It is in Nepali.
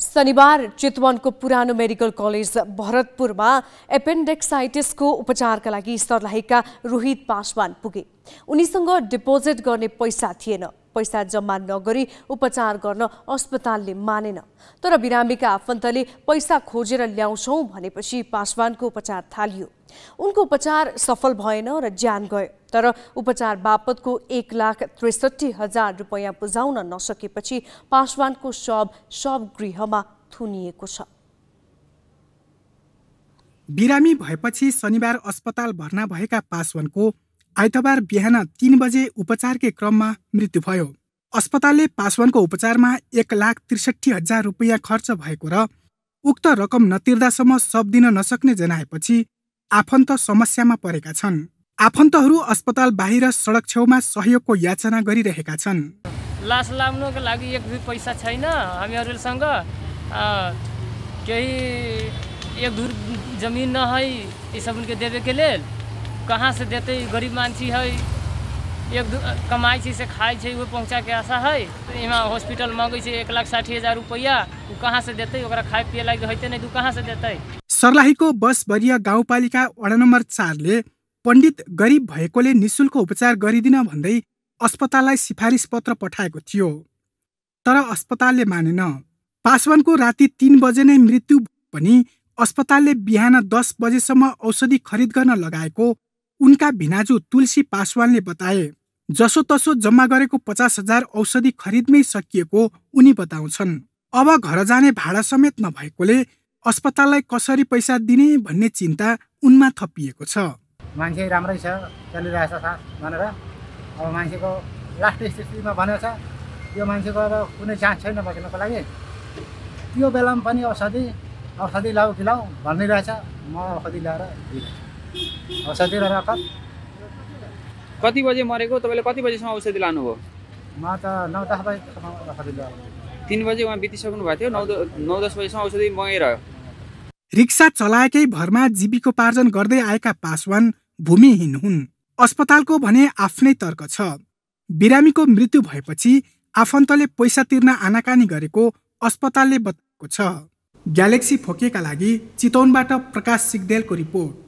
शनिबार चितवनको पुरानो मेडिकल कलेज भरतपुरमा एपेन्डेक्साइटिसको उपचारका लागि सर्लाहीका रोहित पासवान पुगे उनीसँग डिपोजिट गर्ने पैसा थिएन पैसा जम्मा नगरी उपचार गर्न अस्पतालले मानेन तर बिरामीका आफन्तले पैसा खोजेर ल्याउँछौँ भनेपछि पासवानको उपचार थालियो उनको उपचार सफल भएन र ज्यान गयो तर उपचार बापतको एक लाख त्रिसठी हजार रुपियाँ बुझाउन नसकेपछि पासवानको शव शव गृहमा थुनिएको छ बिरामी भएपछि शनिबार अस्पताल भर्ना भएका पासवानको आइतबार बिहान तीन बजे उपचारकै क्रममा मृत्यु भयो अस्पतालले पासवानको उपचारमा एक लाख त्रिसठी हजार रुपियाँ खर्च भएको र उक्त रकम नतिर्दासम्म सब दिन नसक्ने जनाएपछि आफन्त समस्यामा परेका छन् आफन्तहरू अस्पताल बाहिर सडक छेउमा सहयोगको याचना गरिरहेका छन् लास लाउनुको लागि एक दुई पैसा छैन हामीहरूसँग केही एक दुई जमिन नहै यी सबके कहाँ से देतै गरीब मान्छे है एक कमाई छै से खाइ छै ओ पहुँचाके आशा है एहिमे हॉस्पिटल मगै छै एक लाख साठी हजार रुपैआ ओ कहाँसँ देतै ओकरा खाइ पिए लागि होइतै नहि तऽ ओ कहाँसँ देतै सर्लाहीको बसबरिया गाउँपालिका वडा नम्बर चारले पण्डित गरिब भएकोले निशुल्क उपचार गरिदिन भन्दै अस्पताललाई सिफारिस पत्र पठाएको थियो तर अस्पतालले मानेन पासवानको राति तिन बजे नै मृत्यु पनि अस्पतालले बिहान दस बजेसम्म औषधि खरिद गर्न लगाएको उनका भिनाजु तुलसी पासवानले बताए जसोतसो जम्मा गरेको पचास हजार औषधि खरिदमै सकिएको उनी बताउँछन् अब घर जाने भाडा समेत नभएकोले अस्पताललाई कसरी पैसा दिने भन्ने चिन्ता उनमा थपिएको छ मान्छे राम्रै छ चलिरहेछ भनेर अब मान्छेको लास्ट स्थितिमा भनेको छ यो मान्छेको अब कुनै चान्स छैन बस्नको लागि त्यो बेलामा पनि औषधि औषधि लाउ खिलाऊ भनिरहेछ म औषधि ल्याएर दिइरहेछु औषधि रहेको कति बजे मरेको तपाईँले कति बजीसम्म औषधि लानुभयो म त नौ दस बजीसम्म तिन बजे उहाँ बितिसक्नु भएको थियो नौ नौ दस बजीसम्म औषधि मगाइरह्यो रिक्सा चलाएकै भरमा जीविकोपार्जन गर्दै आएका पासवान भूमिहीन हुन् अस्पतालको भने आफ्नै तर्क छ बिरामीको मृत्यु भएपछि आफन्तले पैसा तिर्न आनाकानी गरेको अस्पतालले बताएको छ ग्यालेक्सी फोकेका लागि चितौनबाट प्रकाश सिग्देलको रिपोर्ट